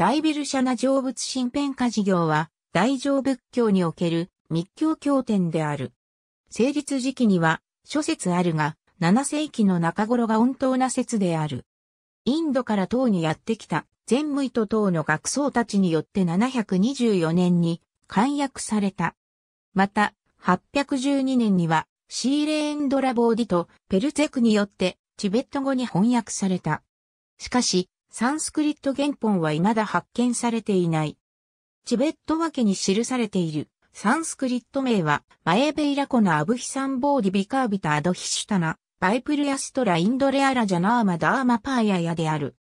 大ビルシャナ成仏神変化事業は、大乗仏教における密教経典である。成立時期には、諸説あるが、7世紀の中頃が温当な説である。インドから唐にやってきた、全無と唐の学僧たちによって724年に、簡約された。また、812年には、シーレーンドラボーディとペルゼクによって、チベット語に翻訳された。しかし、サンスクリット原本は未だ発見されていない。チベット分けに記されているサンスクリット名は、マエベイラコナアブヒサンボーディビカービタアドヒシュタナ、バイプルヤストラインドレアラジャナーマダーマパーヤヤである。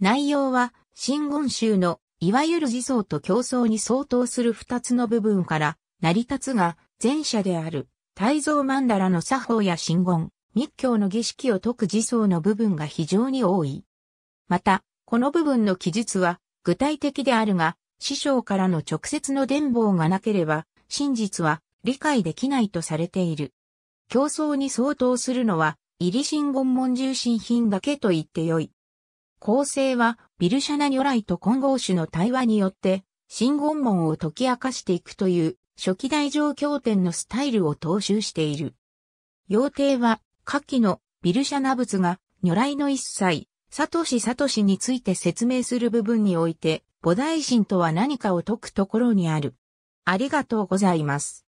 内容は、新言宗の、いわゆる自僧と競争に相当する二つの部分から、成り立つが、前者である、大蔵曼荼羅の作法や新言、密教の儀式を解く自僧の部分が非常に多い。また、この部分の記述は具体的であるが、師匠からの直接の伝報がなければ、真実は理解できないとされている。競争に相当するのは、入り新言文重心品だけと言ってよい。構成は、ビルシャナ如来と混合種の対話によって、新言文を解き明かしていくという、初期大乗経典のスタイルを踏襲している。要定は、下記のビルシャナ仏が、如来の一切、サトシ・サトシについて説明する部分において、菩提心とは何かを説くところにある。ありがとうございます。